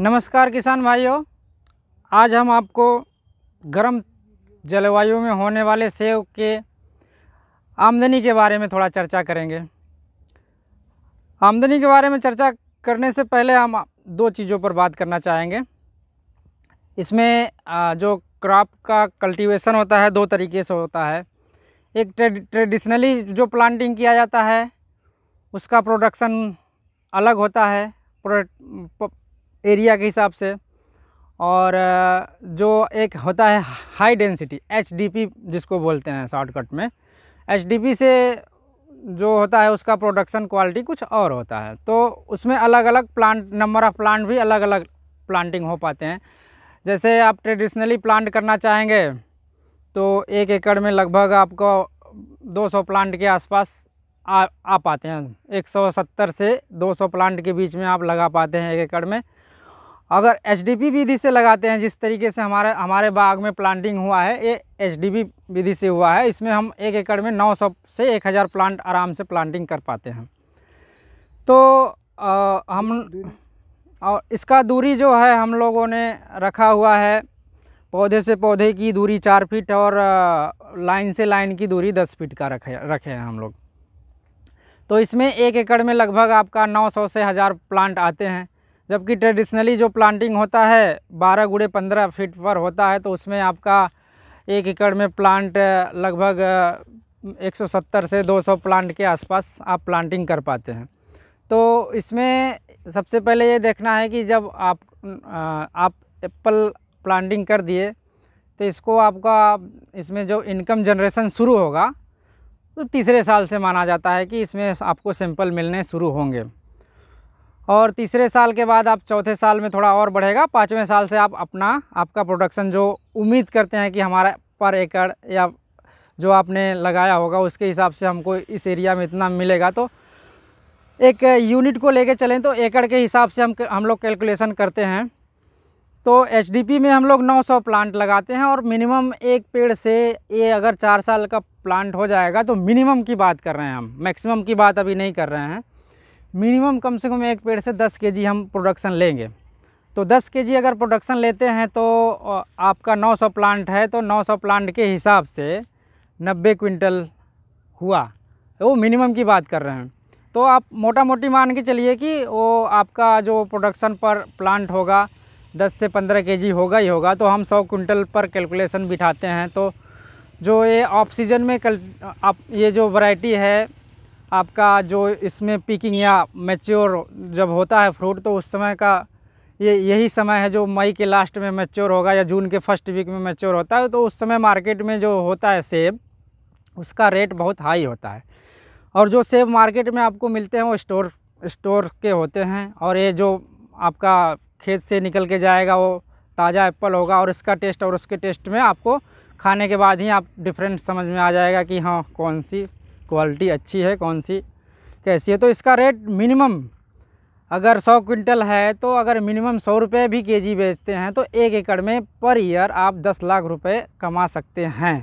नमस्कार किसान भाइयों आज हम आपको गर्म जलवायु में होने वाले सेब के आमदनी के बारे में थोड़ा चर्चा करेंगे आमदनी के बारे में चर्चा करने से पहले हम दो चीज़ों पर बात करना चाहेंगे इसमें जो क्रॉप का कल्टीवेशन होता है दो तरीके से होता है एक ट्रेडिशनली जो प्लांटिंग किया जाता है उसका प्रोडक्शन अलग होता है एरिया के हिसाब से और जो एक होता है हाई डेंसिटी एच जिसको बोलते हैं शॉर्टकट में एच से जो होता है उसका प्रोडक्शन क्वालिटी कुछ और होता है तो उसमें अलग अलग प्लांट नंबर ऑफ़ प्लांट भी अलग अलग प्लांटिंग हो पाते हैं जैसे आप ट्रेडिशनली प्लांट करना चाहेंगे तो एक एकड़ में लगभग आपको 200 प्लांट के आसपास आ आ पाते हैं 170 से 200 प्लांट के बीच में आप लगा पाते हैं एक एकड़ में अगर एच विधि से लगाते हैं जिस तरीके से हमारे हमारे बाग में प्लांटिंग हुआ है ये एच विधि से हुआ है इसमें हम एक एकड़ में 900 से 1000 प्लांट आराम से प्लांटिंग कर पाते हैं तो आ, हम और इसका दूरी जो है हम लोगों ने रखा हुआ है पौधे से पौधे की दूरी चार फीट और लाइन से लाइन की दूरी दस फीट का रखे रखे हैं हम लोग तो इसमें एक एकड़ में लगभग आपका 900 से हज़ार प्लांट आते हैं जबकि ट्रेडिशनली जो प्लांटिंग होता है बारह गुड़े पंद्रह फिट पर होता है तो उसमें आपका एक एकड़ में प्लांट लगभग 170 से 200 प्लांट के आसपास आप प्लांटिंग कर पाते हैं तो इसमें सबसे पहले ये देखना है कि जब आप आप एप्पल प्लांटिंग कर दिए तो इसको आपका इसमें जो इनकम जनरेशन शुरू होगा तो तीसरे साल से माना जाता है कि इसमें आपको सैंपल मिलने शुरू होंगे और तीसरे साल के बाद आप चौथे साल में थोड़ा और बढ़ेगा पाँचवें साल से आप अपना आपका प्रोडक्शन जो उम्मीद करते हैं कि हमारा पर एकड़ या जो आपने लगाया होगा उसके हिसाब से हमको इस एरिया में इतना मिलेगा तो एक यूनिट को लेके चलें तो एकड़ के हिसाब से हम हम लोग कैलकुलेशन करते हैं तो एच में हम लोग 900 प्लांट लगाते हैं और मिनिमम एक पेड़ से ये अगर चार साल का प्लांट हो जाएगा तो मिनिमम की बात कर रहे हैं हम मैक्सिमम की बात अभी नहीं कर रहे हैं मिनिमम कम से कम एक पेड़ से दस के हम प्रोडक्शन लेंगे तो 10 के अगर प्रोडक्शन लेते हैं तो आपका 900 प्लांट है तो 900 प्लांट के हिसाब से 90 क्विंटल हुआ वो मिनिमम की बात कर रहे हैं तो आप मोटा मोटी मान के चलिए कि वो आपका जो प्रोडक्शन पर प्लांट होगा 10 से 15 के होगा ही होगा तो हम 100 क्विंटल पर कैलकुलेशन बिठाते हैं तो जो ये ऑक्सीजन में कल आप ये जो वैरायटी है आपका जो इसमें पिकिंग या मेच्योर जब होता है फ्रूट तो उस समय का ये यही समय है जो मई के लास्ट में मेच्योर होगा या जून के फर्स्ट वीक में मेच्योर होता है तो उस समय मार्केट में जो होता है सेब उसका रेट बहुत हाई होता है और जो सेब मार्केट में आपको मिलते हैं वो स्टोर स्टोर के होते हैं और ये जो आपका खेत से निकल के जाएगा वो ताज़ा एप्पल होगा और इसका टेस्ट और उसके टेस्ट में आपको खाने के बाद ही आप डिफरेंस समझ में आ जाएगा कि हाँ कौन सी क्वालिटी अच्छी है कौन सी कैसी है तो इसका रेट मिनिमम अगर सौ क्विंटल है तो अगर मिनिमम सौ रुपये भी केजी बेचते हैं तो एक एकड़ में पर ईयर आप दस लाख रुपए कमा सकते हैं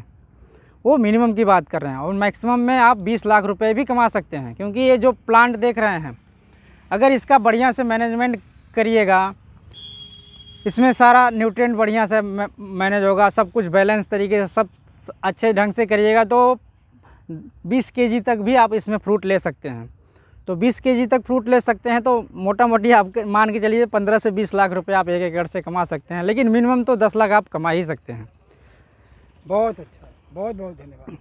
वो मिनिमम की बात कर रहे हैं और मैक्सिमम में आप बीस लाख रुपए भी कमा सकते हैं क्योंकि ये जो प्लांट देख रहे हैं अगर इसका बढ़िया से मैनेजमेंट करिएगा इसमें सारा न्यूट्रिएंट बढ़िया से मैनेज होगा सब कुछ बैलेंस तरीके से सब अच्छे ढंग से करिएगा तो बीस के तक भी आप इसमें फ्रूट ले सकते हैं तो 20 के तक फ्रूट ले सकते हैं तो मोटा मोटी आप मान के चलिए 15 से 20 लाख रुपए आप एक एकड़ से कमा सकते हैं लेकिन मिनिमम तो 10 लाख आप कमा ही सकते हैं बहुत अच्छा बहुत बहुत धन्यवाद